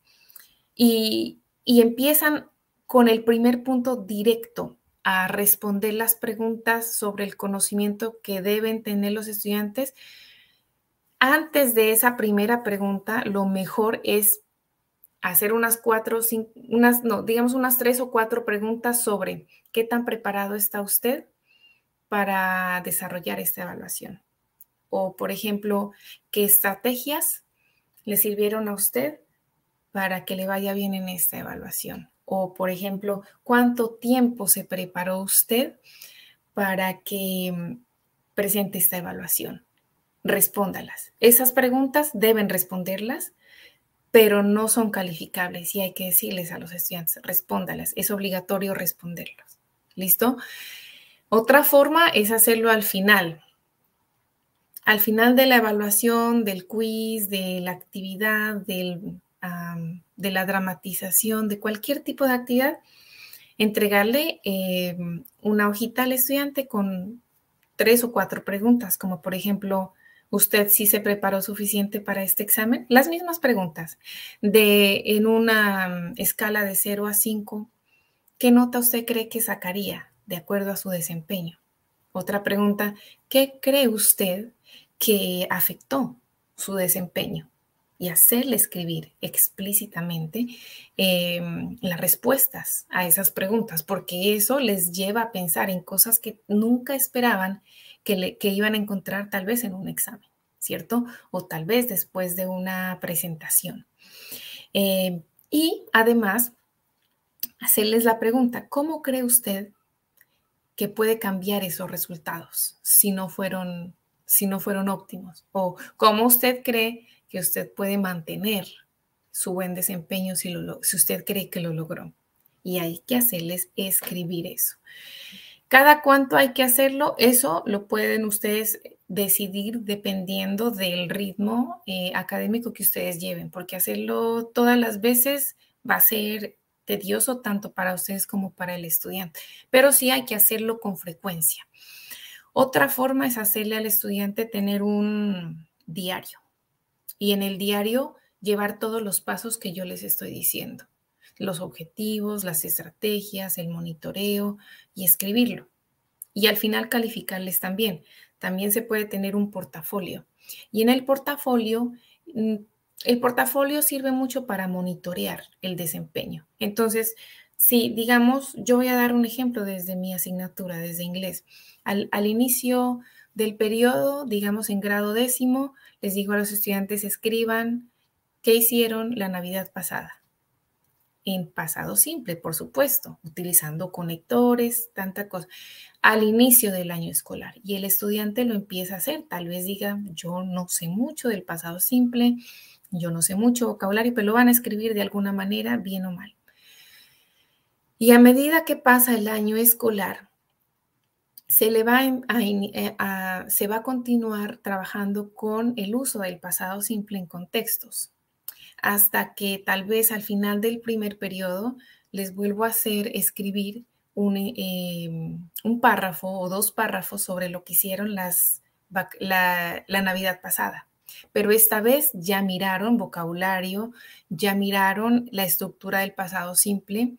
y, empiezan con el primer punto directo a responder las preguntas sobre el conocimiento que deben tener los estudiantes. Antes de esa primera pregunta, lo mejor es hacer unas cuatro, cinco, unas, no, digamos unas tres o cuatro preguntas sobre qué tan preparado está usted para desarrollar esta evaluación. O, por ejemplo, qué estrategias le sirvieron a usted para que le vaya bien en esta evaluación? O, por ejemplo, ¿cuánto tiempo se preparó usted para que mm, presente esta evaluación? Respóndalas. Esas preguntas deben responderlas, pero no son calificables y hay que decirles a los estudiantes, respóndalas. Es obligatorio responderlas. ¿Listo? Otra forma es hacerlo al final al final de la evaluación, del quiz, de la actividad, de la dramatización, de cualquier tipo de actividad, entregarle eh, una hojita al estudiante con tres o cuatro preguntas, como por ejemplo, ¿usted sí se preparó suficiente para este examen? Las mismas preguntas, de en una escala de 0 a 5, ¿qué nota usted cree que sacaría de acuerdo a su desempeño? Otra pregunta, ¿qué cree usted que afectó su desempeño? Y hacerle escribir explícitamente em, las respuestas a esas preguntas, porque eso les lleva a pensar en cosas que nunca esperaban que, le, iban a encontrar tal vez en un examen, ¿cierto? O tal vez después de una presentación. Em, y además, hacerles la pregunta, ¿cómo cree usted que puede cambiar esos resultados si no fueron, si no fueron óptimos? ¿O cómo usted cree que usted puede mantener su buen desempeño si, lo, si usted cree que lo logró? Y hay que hacerles escribir eso. Cada cuánto hay que hacerlo, eso lo pueden ustedes decidir dependiendo del ritmo eh, académico que ustedes lleven, porque hacerlo todas las veces va a ser tedioso tanto para ustedes como para el estudiante, pero sí hay que hacerlo con frecuencia. Otra forma es hacerle al estudiante tener un diario y en el diario llevar todos los pasos que yo les estoy diciendo, los objetivos, las estrategias, el monitoreo y escribirlo. Y al final calificarles también. También se puede tener un portafolio. Y en el portafolio mm, el portafolio sirve mucho para monitorear el desempeño. Entonces, si digamos, yo voy a dar un ejemplo desde mi asignatura, desde inglés. Al, inicio del periodo, digamos en grado décimo, les digo a los estudiantes, escriban qué hicieron la Navidad pasada en pasado simple, por supuesto, utilizando conectores, tanta cosa, al inicio del año escolar. Y el estudiante lo empieza a hacer, tal vez diga, yo no sé mucho del pasado simple, yo no sé mucho vocabulario, pero lo van a escribir de alguna manera, bien o mal. Y a medida que pasa el año escolar, se, le va eh, a, se va a continuar trabajando con el uso del pasado simple en contextos, hasta que tal vez al final del primer periodo les vuelvo a hacer escribir un, em, párrafo o dos párrafos sobre lo que hicieron las, la Navidad pasada pero esta vez ya miraron vocabulario, ya miraron la estructura del pasado simple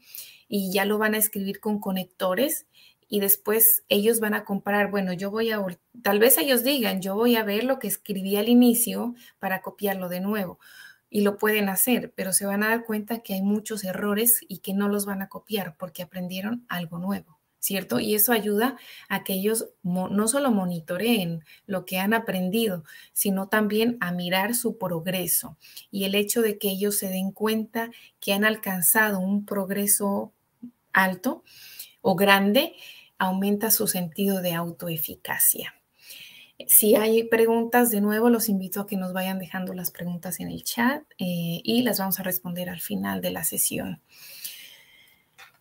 y ya lo van a escribir con conectores y después ellos van a comparar, bueno, yo voy a, tal vez ellos digan, yo voy a ver lo que escribí al inicio para copiarlo de nuevo. Y lo pueden hacer, pero se van a dar cuenta que hay muchos errores y que no los van a copiar porque aprendieron algo nuevo. ¿cierto? Y eso ayuda a que ellos no solo monitoreen lo que han aprendido, sino también a mirar su progreso y el hecho de que ellos se den cuenta que han alcanzado un progreso alto o grande aumenta su sentido de autoeficacia. Si hay preguntas, de nuevo los invito a que nos vayan dejando las preguntas en el chat eh, y las vamos a responder al final de la sesión.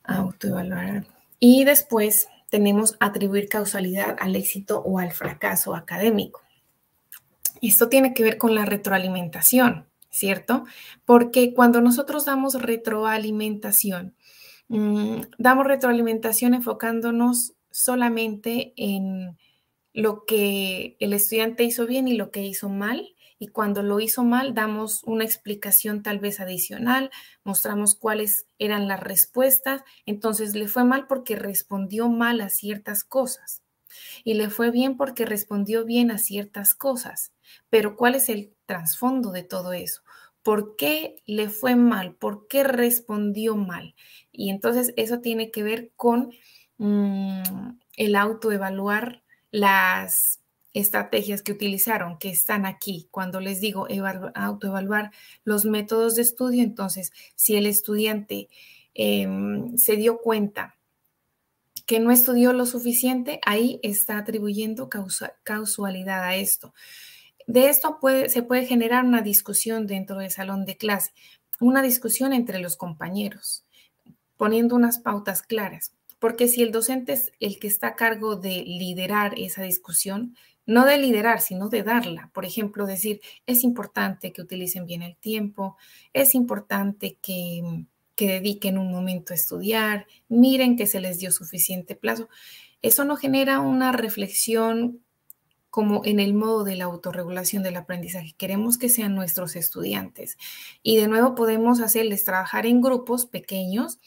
Autoevaluar y después tenemos atribuir causalidad al éxito o al fracaso académico. Esto tiene que ver con la retroalimentación, ¿cierto? Porque cuando nosotros damos retroalimentación, mm, damos retroalimentación enfocándonos solamente en lo que el estudiante hizo bien y lo que hizo mal, y cuando lo hizo mal damos una explicación tal vez adicional, mostramos cuáles eran las respuestas, entonces le fue mal porque respondió mal a ciertas cosas y le fue bien porque respondió bien a ciertas cosas, pero ¿cuál es el trasfondo de todo eso? ¿Por qué le fue mal? ¿Por qué respondió mal? Y entonces eso tiene que ver con mm, el autoevaluar las estrategias que utilizaron que están aquí. Cuando les digo autoevaluar los métodos de estudio, entonces si el estudiante em, se dio cuenta que no estudió lo suficiente, ahí está atribuyendo causalidad a esto. De esto puede, se puede generar una discusión dentro del salón de clase, una discusión entre los compañeros, poniendo unas pautas claras, porque si el docente es el que está a cargo de liderar esa discusión, no de liderar, sino de darla. Por ejemplo, decir, es importante que utilicen bien el tiempo, es importante que, mm, que dediquen un momento a estudiar, miren que se les dio suficiente plazo. Eso no genera una reflexión como en el modo de la autorregulación del aprendizaje. Queremos que sean nuestros estudiantes. Y de nuevo podemos hacerles trabajar en grupos pequeños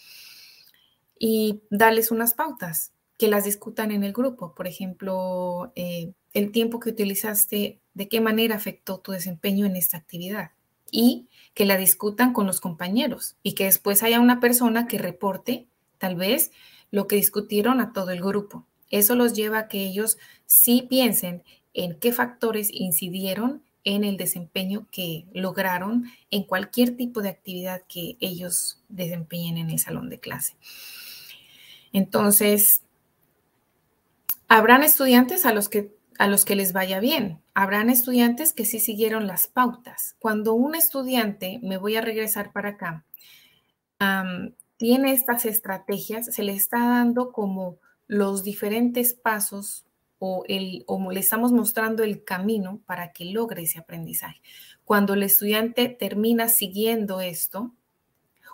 y darles unas pautas que las discutan en el grupo. Por ejemplo, eh, el tiempo que utilizaste, de qué manera afectó tu desempeño en esta actividad y que la discutan con los compañeros y que después haya una persona que reporte tal vez lo que discutieron a todo el grupo. Eso los lleva a que ellos sí piensen en qué factores incidieron en el desempeño que lograron en cualquier tipo de actividad que ellos desempeñen en el salón de clase. Entonces, habrán estudiantes a los que a los que les vaya bien. Habrán estudiantes que sí siguieron las pautas. Cuando un estudiante, me voy a regresar para acá, tiene estas estrategias, se le está dando como los diferentes pasos o, el, o le estamos mostrando el camino para que logre ese aprendizaje. Cuando el estudiante termina siguiendo esto,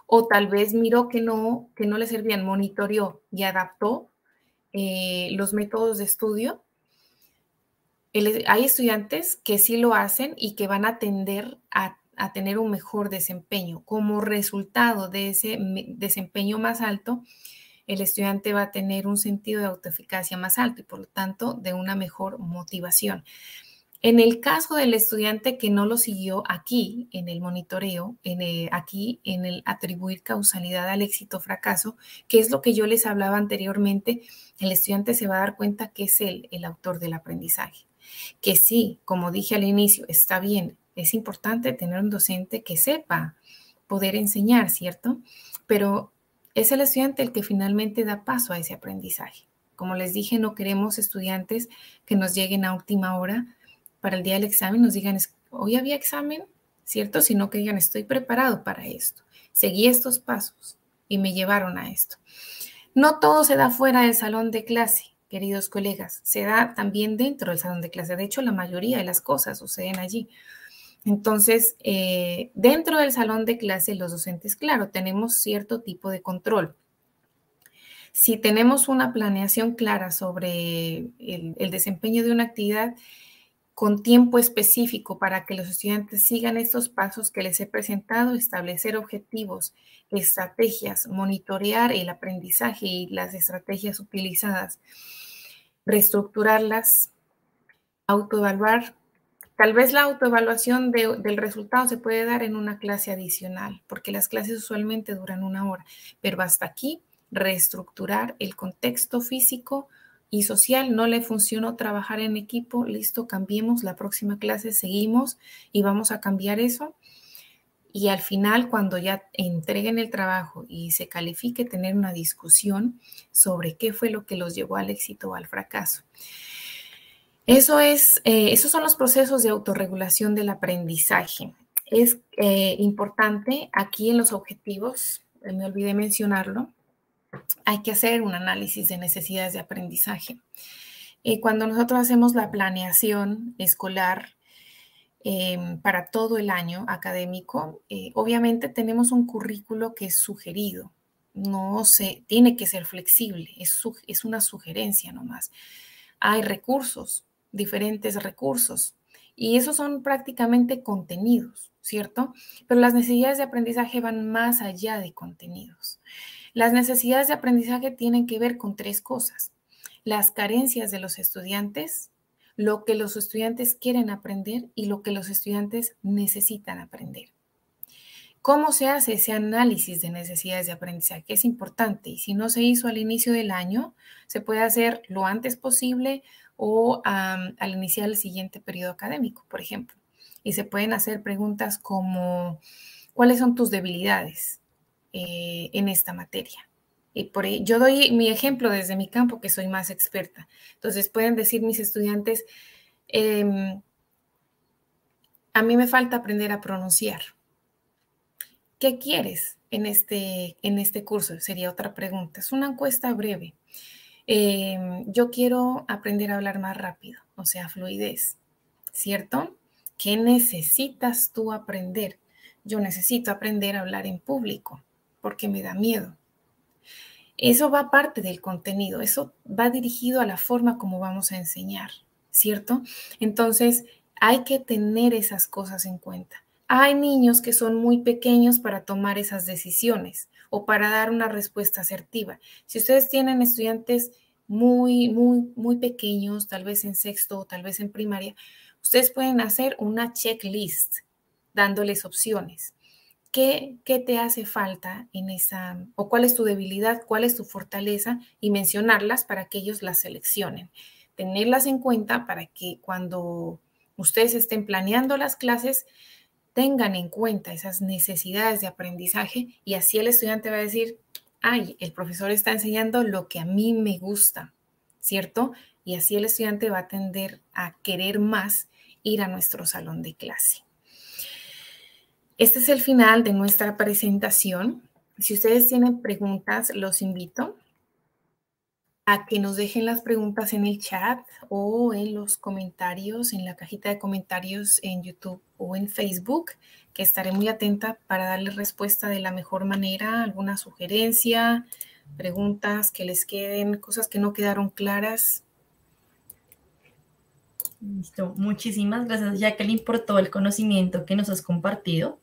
o tal vez miró que no, que no le servían, monitoreó y adaptó eh, los métodos de estudio, hay estudiantes que sí lo hacen y que van a tender a, tener un mejor desempeño. Como resultado de ese desempeño más alto, el estudiante va a tener un sentido de autoeficacia más alto y por lo tanto de una mejor motivación. En el caso del estudiante que no lo siguió aquí en el monitoreo, eh, aquí en el atribuir causalidad al éxito fracaso, que es lo que yo les hablaba anteriormente, el estudiante se va a dar cuenta que es él el autor del aprendizaje que sí, como dije al inicio, está bien, es importante tener un docente que sepa poder enseñar, ¿cierto? Pero es el estudiante el que finalmente da paso a ese aprendizaje. Como les dije, no queremos estudiantes que nos lleguen a última hora para el día del examen, nos digan, hoy había examen, ¿cierto? Sino que digan, estoy preparado para esto, seguí estos pasos y me llevaron a esto. No todo se da fuera del salón de clase queridos colegas, se da también dentro del salón de clase. De hecho, la mayoría de las cosas suceden allí. Entonces, eh, dentro del salón de clase, los docentes, claro, tenemos cierto tipo de control. Si tenemos una planeación clara sobre el desempeño de una actividad, con tiempo específico para que los estudiantes sigan estos pasos que les he presentado, establecer objetivos, estrategias, monitorear el aprendizaje y las estrategias utilizadas, reestructurarlas, autoevaluar. Tal vez la autoevaluación del resultado se puede dar en una clase adicional, porque las clases usualmente duran una hora, pero hasta aquí reestructurar el contexto físico, y social, no le funcionó trabajar en equipo, listo, cambiemos, la próxima clase seguimos y vamos a cambiar eso. Y al final, cuando ya entreguen el trabajo y se califique, tener una discusión sobre qué fue lo que los llevó al éxito o al fracaso. Eso es, eh, esos son los procesos de autorregulación del aprendizaje. Es eh, importante aquí en los objetivos, eh, me olvidé mencionarlo, hay que hacer un análisis de necesidades de aprendizaje. Eh, cuando nosotros hacemos la planeación escolar em, para todo el año académico, eh, obviamente tenemos un currículo que es sugerido, no se tiene que ser flexible, es, es una sugerencia nomás. Hay recursos, diferentes recursos, y esos son prácticamente contenidos, ¿cierto? Pero las necesidades de aprendizaje van más allá de contenidos. Las necesidades de aprendizaje tienen que ver con tres cosas. Las carencias de los estudiantes, lo que los estudiantes quieren aprender y lo que los estudiantes necesitan aprender. ¿Cómo se hace ese análisis de necesidades de aprendizaje? Es importante y si no se hizo al inicio del año, se puede hacer lo antes posible o al iniciar el siguiente periodo académico, por ejemplo. Y se pueden hacer preguntas como, ¿cuáles son tus debilidades? Eh, en esta materia. Y por yo doy mi ejemplo desde mi campo, que soy más experta. Entonces pueden decir mis estudiantes, em, a mí me falta aprender a pronunciar. ¿Qué quieres en este, en este curso? Sería otra pregunta. Es una encuesta breve. Em, yo quiero aprender a hablar más rápido, o sea, fluidez, ¿cierto? ¿Qué necesitas tú aprender? Yo necesito aprender a hablar en público porque me da miedo. Eso va parte del contenido, eso va dirigido a la forma como vamos a enseñar, ¿cierto? Entonces, hay que tener esas cosas en cuenta. Hay niños que son muy pequeños para tomar esas decisiones o para dar una respuesta asertiva. Si ustedes tienen estudiantes muy, muy, muy pequeños, tal vez en sexto o tal vez en primaria, ustedes pueden hacer una checklist dándoles opciones. ¿Qué, te hace falta en esa, o cuál es tu debilidad, cuál es tu fortaleza? Y mencionarlas para que ellos las seleccionen. Tenerlas en cuenta para que cuando ustedes estén planeando las clases, tengan en cuenta esas necesidades de aprendizaje y así el estudiante va a decir, ay, el profesor está enseñando lo que a mí me gusta, ¿cierto? Y así el estudiante va a tender a querer más ir a nuestro salón de clase. Este es el final de nuestra presentación. Si ustedes tienen preguntas, los invito a que nos dejen las preguntas en el chat o en los comentarios, en la cajita de comentarios en YouTube o en Facebook, que estaré muy atenta para darles respuesta de la mejor manera, alguna sugerencia, preguntas que les queden, cosas que no quedaron claras. Listo, muchísimas gracias que le importó el conocimiento que nos has compartido.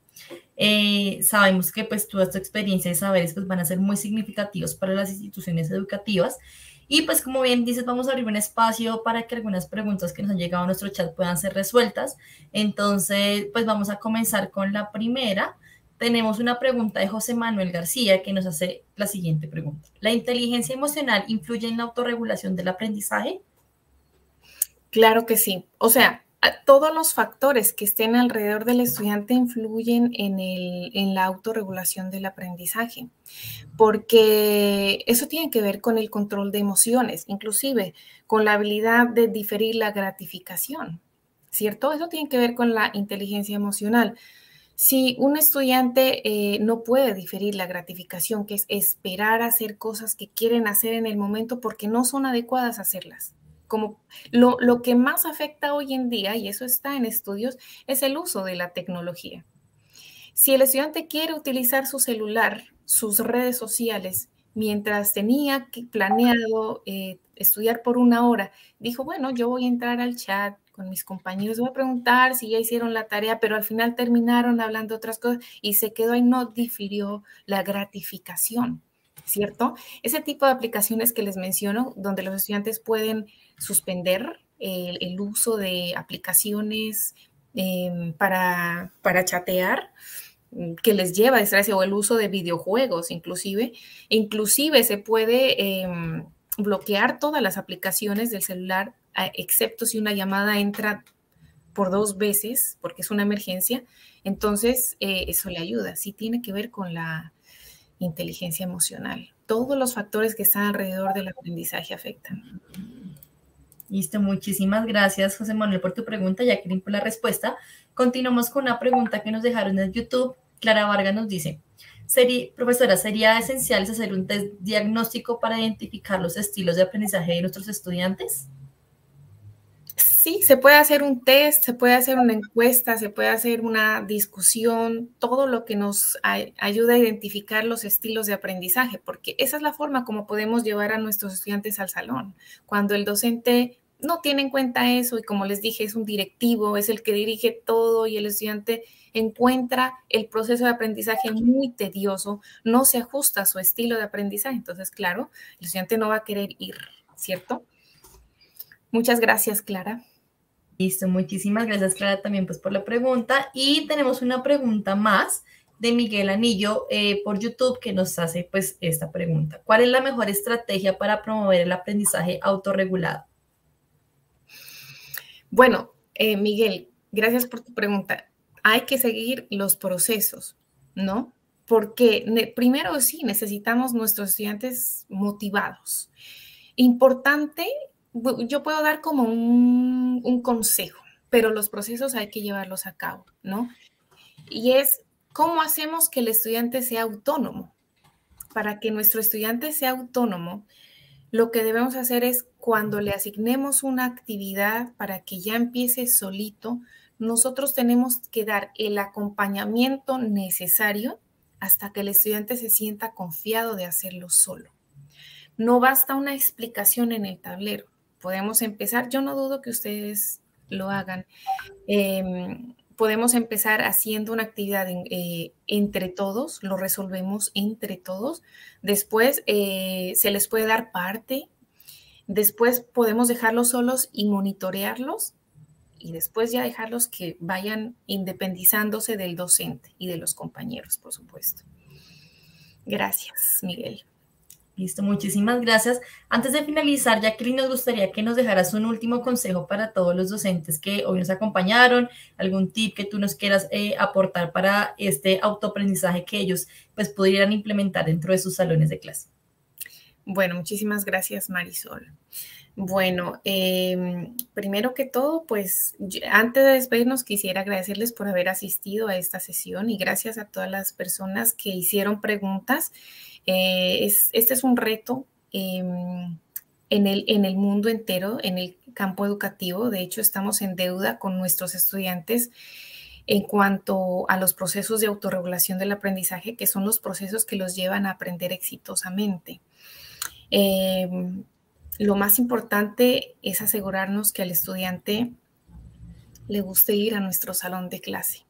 Eh, sabemos que pues toda esta experiencia y saberes pues van a ser muy significativos para las instituciones educativas y pues como bien dices, vamos a abrir un espacio para que algunas preguntas que nos han llegado a nuestro chat puedan ser resueltas. Entonces, pues vamos a comenzar con la primera. Tenemos una pregunta de José Manuel García que nos hace la siguiente pregunta. ¿La inteligencia emocional influye en la autorregulación del aprendizaje? Claro que sí. O sea, todos los factores que estén alrededor del estudiante influyen en, la autorregulación del aprendizaje, porque eso tiene que ver con el control de emociones, inclusive con la habilidad de diferir la gratificación, ¿cierto? Eso tiene que ver con la inteligencia emocional. Si un estudiante eh, no puede diferir la gratificación, que es esperar hacer cosas que quieren hacer en el momento porque no son adecuadas hacerlas, como lo, que más afecta hoy en día, y eso está en estudios, es el uso de la tecnología. Si el estudiante quiere utilizar su celular, sus redes sociales, mientras tenía planeado eh, estudiar por una hora, dijo, bueno, yo voy a entrar al chat con mis compañeros, voy a preguntar si ya hicieron la tarea, pero al final terminaron hablando otras cosas y se quedó ahí, no difirió la gratificación. ¿cierto? Ese tipo de aplicaciones que les menciono, donde los estudiantes pueden suspender el, uso de aplicaciones em, para, para chatear mm, que les lleva a o el uso de videojuegos inclusive. Inclusive se puede em, bloquear todas las aplicaciones del celular, excepto si una llamada entra por dos veces, porque es una emergencia. Entonces, eh, eso le ayuda. si tiene que ver con la, inteligencia emocional. Todos los factores que están alrededor del aprendizaje afectan. Listo, muchísimas gracias José Manuel por tu pregunta, ya que por la respuesta. Continuamos con una pregunta que nos dejaron en YouTube. Clara Vargas nos dice, profesora, ¿sería esencial hacer un test diagnóstico para identificar los estilos de aprendizaje de nuestros estudiantes? Sí, se puede hacer un test, se puede hacer una encuesta, se puede hacer una discusión, todo lo que nos ayuda a identificar los estilos de aprendizaje, porque esa es la forma como podemos llevar a nuestros estudiantes al salón. Cuando el docente no tiene en cuenta eso y como les dije, es un directivo, es el que dirige todo y el estudiante encuentra el proceso de aprendizaje muy tedioso, no se ajusta a su estilo de aprendizaje, entonces claro, el estudiante no va a querer ir, ¿cierto? Muchas gracias, Clara. Listo, muchísimas gracias Clara también pues por la pregunta. Y tenemos una pregunta más de Miguel Anillo eh, por YouTube que nos hace pues esta pregunta. ¿Cuál es la mejor estrategia para promover el aprendizaje autorregulado? Bueno, eh, Miguel, gracias por tu pregunta. Hay que seguir los procesos, ¿no? Porque primero sí necesitamos nuestros estudiantes motivados. Importante yo puedo dar como un, consejo, pero los procesos hay que llevarlos a cabo, ¿no? Y es cómo hacemos que el estudiante sea autónomo. Para que nuestro estudiante sea autónomo, lo que debemos hacer es cuando le asignemos una actividad para que ya empiece solito, nosotros tenemos que dar el acompañamiento necesario hasta que el estudiante se sienta confiado de hacerlo solo. No basta una explicación en el tablero podemos empezar, yo no dudo que ustedes lo hagan, em, podemos empezar haciendo una actividad eh, entre todos, lo resolvemos entre todos, después eh, se les puede dar parte, después podemos dejarlos solos y monitorearlos y después ya dejarlos que vayan independizándose del docente y de los compañeros, por supuesto. Gracias, Miguel. Listo, muchísimas gracias. Antes de finalizar, Jacqueline, nos gustaría que nos dejaras un último consejo para todos los docentes que hoy nos acompañaron, algún tip que tú nos quieras eh, aportar para este autoaprendizaje que ellos pues pudieran implementar dentro de sus salones de clase. Bueno, muchísimas gracias, Marisol. Bueno, em, primero que todo, pues antes de despedirnos quisiera agradecerles por haber asistido a esta sesión y gracias a todas las personas que hicieron preguntas eh, este es un reto em, en, el, mundo entero, en el campo educativo. De hecho, estamos en deuda con nuestros estudiantes en cuanto a los procesos de autorregulación del aprendizaje, que son los procesos que los llevan a aprender exitosamente. Em, lo más importante es asegurarnos que al estudiante le guste ir a nuestro salón de clase,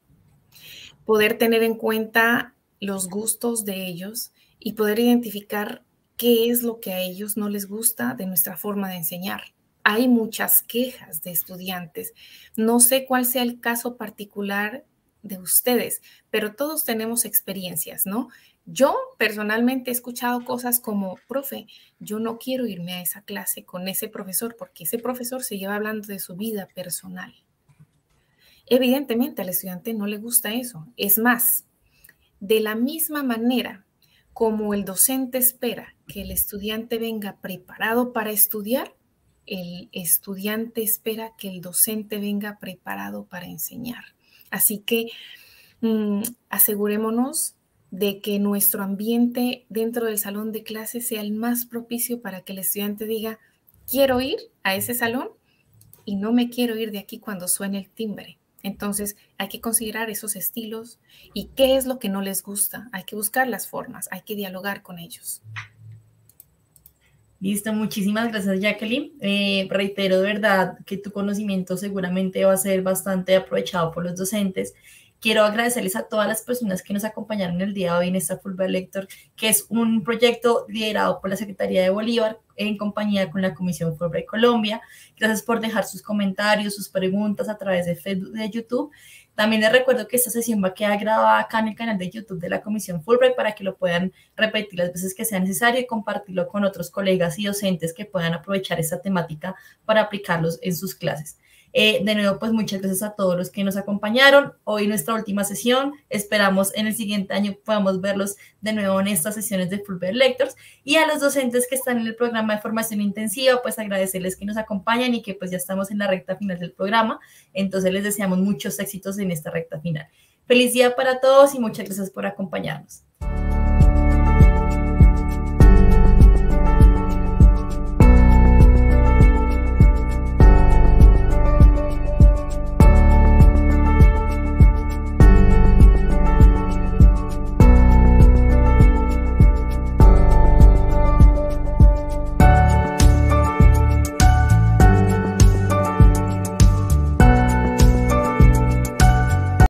poder tener en cuenta los gustos de ellos, y poder identificar qué es lo que a ellos no les gusta de nuestra forma de enseñar. Hay muchas quejas de estudiantes. No sé cuál sea el caso particular de ustedes, pero todos tenemos experiencias, ¿no? Yo personalmente he escuchado cosas como, profe, yo no quiero irme a esa clase con ese profesor porque ese profesor se lleva hablando de su vida personal. Evidentemente al estudiante no le gusta eso. Es más, de la misma manera como el docente espera que el estudiante venga preparado para estudiar, el estudiante espera que el docente venga preparado para enseñar. Así que mm, asegurémonos de que nuestro ambiente dentro del salón de clase sea el más propicio para que el estudiante diga, quiero ir a ese salón y no me quiero ir de aquí cuando suene el timbre. Entonces hay que considerar esos estilos y qué es lo que no les gusta. Hay que buscar las formas, hay que dialogar con ellos. Listo, muchísimas gracias Jacqueline. Eh, reitero de verdad que tu conocimiento seguramente va a ser bastante aprovechado por los docentes Quiero agradecerles a todas las personas que nos acompañaron el día de hoy en esta Fulbright Lector, que es un proyecto liderado por la Secretaría de Bolívar en compañía con la Comisión Fulbright Colombia. Gracias por dejar sus comentarios, sus preguntas a través de Facebook, de YouTube. También les recuerdo que esta sesión va a quedar grabada acá en el canal de YouTube de la Comisión Fulbright para que lo puedan repetir las veces que sea necesario y compartirlo con otros colegas y docentes que puedan aprovechar esta temática para aplicarlos en sus clases. Eh, de nuevo, pues muchas gracias a todos los que nos acompañaron. Hoy nuestra última sesión. Esperamos en el siguiente año podamos verlos de nuevo en estas sesiones de Fulbright Lectors. Y a los docentes que están en el programa de formación intensiva, pues agradecerles que nos acompañan y que pues ya estamos en la recta final del programa. Entonces les deseamos muchos éxitos en esta recta final. Feliz día para todos y muchas gracias por acompañarnos.